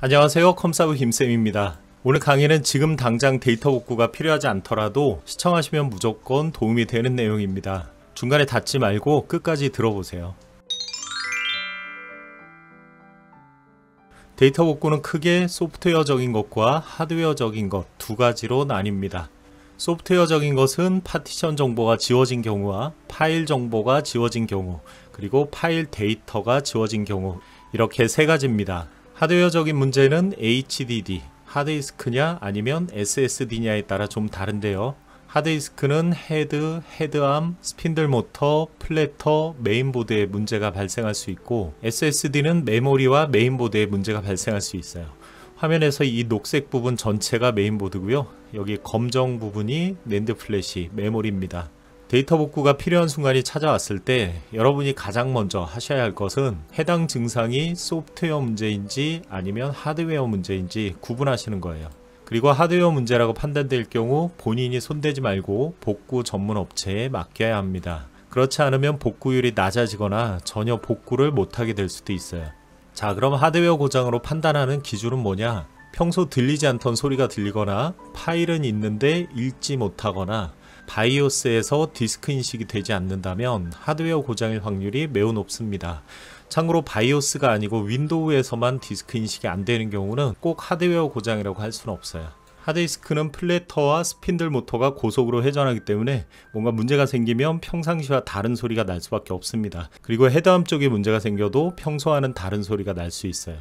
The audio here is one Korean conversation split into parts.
안녕하세요 컴사브 김쌤입니다. 오늘 강의는 지금 당장 데이터 복구가 필요하지 않더라도 시청하시면 무조건 도움이 되는 내용입니다. 중간에 닫지 말고 끝까지 들어보세요. 데이터 복구는 크게 소프트웨어적인 것과 하드웨어적인 것 두 가지로 나뉩니다. 소프트웨어적인 것은 파티션 정보가 지워진 경우와 파일 정보가 지워진 경우 그리고 파일 데이터가 지워진 경우 이렇게 세 가지입니다. 하드웨어적인 문제는 HDD, 하드디스크냐 아니면 SSD냐에 따라 좀 다른데요. 하드디스크는 헤드, 헤드암, 스핀들 모터, 플래터, 메인보드에 문제가 발생할 수 있고 SSD는 메모리와 메인보드에 문제가 발생할 수 있어요. 화면에서 이 녹색 부분 전체가 메인보드고요. 여기 검정 부분이 랜드 플래시, 메모리입니다. 데이터 복구가 필요한 순간이 찾아왔을 때 여러분이 가장 먼저 하셔야 할 것은 해당 증상이 소프트웨어 문제인지 아니면 하드웨어 문제인지 구분하시는 거예요. 그리고 하드웨어 문제라고 판단될 경우 본인이 손대지 말고 복구 전문 업체에 맡겨야 합니다. 그렇지 않으면 복구율이 낮아지거나 전혀 복구를 못하게 될 수도 있어요. 자 그럼 하드웨어 고장으로 판단하는 기준은 뭐냐? 평소 들리지 않던 소리가 들리거나 파일은 있는데 읽지 못하거나 바이오스에서 디스크 인식이 되지 않는다면 하드웨어 고장일 확률이 매우 높습니다. 참고로 바이오스가 아니고 윈도우에서만 디스크 인식이 안 되는 경우는 꼭 하드웨어 고장이라고 할 수는 없어요. 하드디스크는 플래터와 스핀들 모터가 고속으로 회전하기 때문에 뭔가 문제가 생기면 평상시와 다른 소리가 날 수밖에 없습니다. 그리고 헤드암 쪽에 문제가 생겨도 평소와는 다른 소리가 날 수 있어요.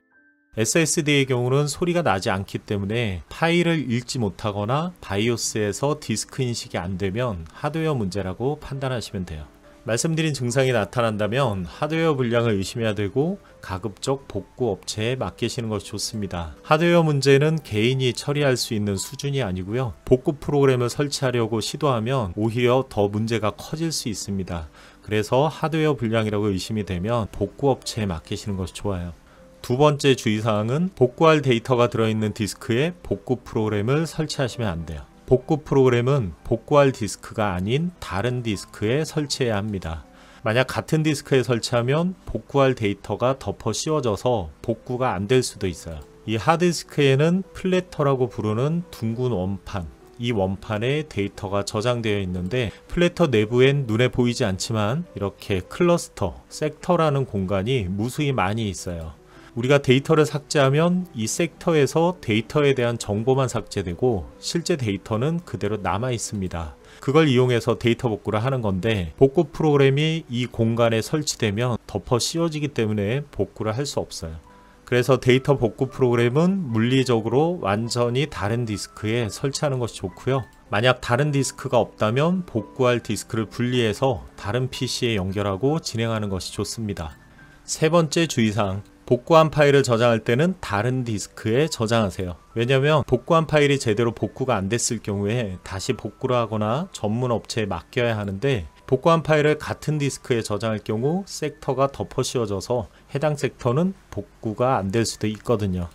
SSD의 경우는 소리가 나지 않기 때문에 파일을 읽지 못하거나 바이오스에서 디스크 인식이 안 되면 하드웨어 문제라고 판단하시면 돼요. 말씀드린 증상이 나타난다면 하드웨어 불량을 의심해야 되고 가급적 복구 업체에 맡기시는 것이 좋습니다. 하드웨어 문제는 개인이 처리할 수 있는 수준이 아니고요. 복구 프로그램을 설치하려고 시도하면 오히려 더 문제가 커질 수 있습니다. 그래서 하드웨어 불량이라고 의심이 되면 복구 업체에 맡기시는 것이 좋아요. 두 번째 주의사항은 복구할 데이터가 들어있는 디스크에 복구 프로그램을 설치하시면 안 돼요. 복구 프로그램은 복구할 디스크가 아닌 다른 디스크에 설치해야 합니다. 만약 같은 디스크에 설치하면 복구할 데이터가 덮어 씌워져서 복구가 안 될 수도 있어요. 이 하드디스크에는 플래터라고 부르는 둥근 원판, 이 원판에 데이터가 저장되어 있는데 플래터 내부엔 눈에 보이지 않지만 이렇게 클러스터, 섹터라는 공간이 무수히 많이 있어요. 우리가 데이터를 삭제하면 이 섹터에서 데이터에 대한 정보만 삭제되고 실제 데이터는 그대로 남아 있습니다. 그걸 이용해서 데이터 복구를 하는 건데 복구 프로그램이 이 공간에 설치되면 덮어 씌워지기 때문에 복구를 할 수 없어요. 그래서 데이터 복구 프로그램은 물리적으로 완전히 다른 디스크에 설치하는 것이 좋고요. 만약 다른 디스크가 없다면 복구할 디스크를 분리해서 다른 PC에 연결하고 진행하는 것이 좋습니다. 세 번째 주의사항 복구한 파일을 저장할 때는 다른 디스크에 저장하세요. 왜냐면 복구한 파일이 제대로 복구가 안 됐을 경우에 다시 복구를 하거나 전문 업체에 맡겨야 하는데 복구한 파일을 같은 디스크에 저장할 경우 섹터가 덮어 씌워져서 해당 섹터는 복구가 안 될 수도 있거든요.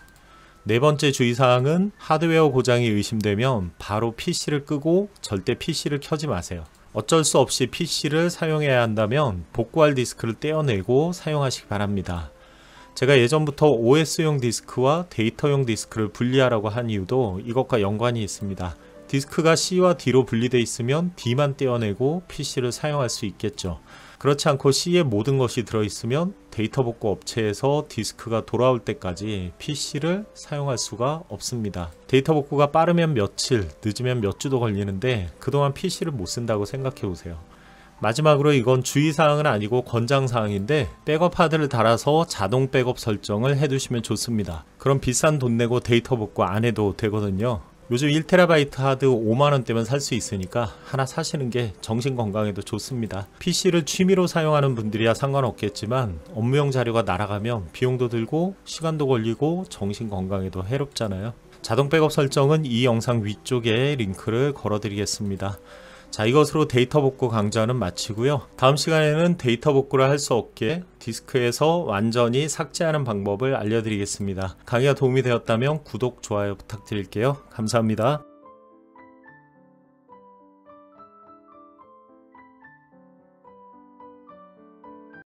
네 번째 주의사항은 하드웨어 고장이 의심되면 바로 PC를 끄고 절대 PC를 켜지 마세요. 어쩔 수 없이 PC를 사용해야 한다면 복구할 디스크를 떼어내고 사용하시기 바랍니다. 제가 예전부터 OS용 디스크와 데이터용 디스크를 분리하라고 한 이유도 이것과 연관이 있습니다. 디스크가 C와 D로 분리되어 있으면 D만 떼어내고 PC를 사용할 수 있겠죠. 그렇지 않고 C에 모든 것이 들어있으면 데이터 복구 업체에서 디스크가 돌아올 때까지 PC를 사용할 수가 없습니다. 데이터 복구가 빠르면 며칠, 늦으면 몇 주도 걸리는데 그동안 PC를 못 쓴다고 생각해 보세요. 마지막으로 이건 주의사항은 아니고 권장사항인데 백업 하드를 달아서 자동 백업 설정을 해두시면 좋습니다. 그럼 비싼 돈 내고 데이터 복구 안 해도 되거든요. 요즘 1TB 하드 5만원대면 살 수 있으니까 하나 사시는 게 정신건강에도 좋습니다. PC를 취미로 사용하는 분들이야 상관없겠지만 업무용 자료가 날아가면 비용도 들고 시간도 걸리고 정신건강에도 해롭잖아요. 자동 백업 설정은 이 영상 위쪽에 링크를 걸어드리겠습니다. 자 이것으로 데이터 복구 강좌는 마치고요. 다음 시간에는 데이터 복구를 할 수 없게 디스크에서 완전히 삭제하는 방법을 알려드리겠습니다. 강의가 도움이 되었다면 구독, 좋아요 부탁드릴게요. 감사합니다.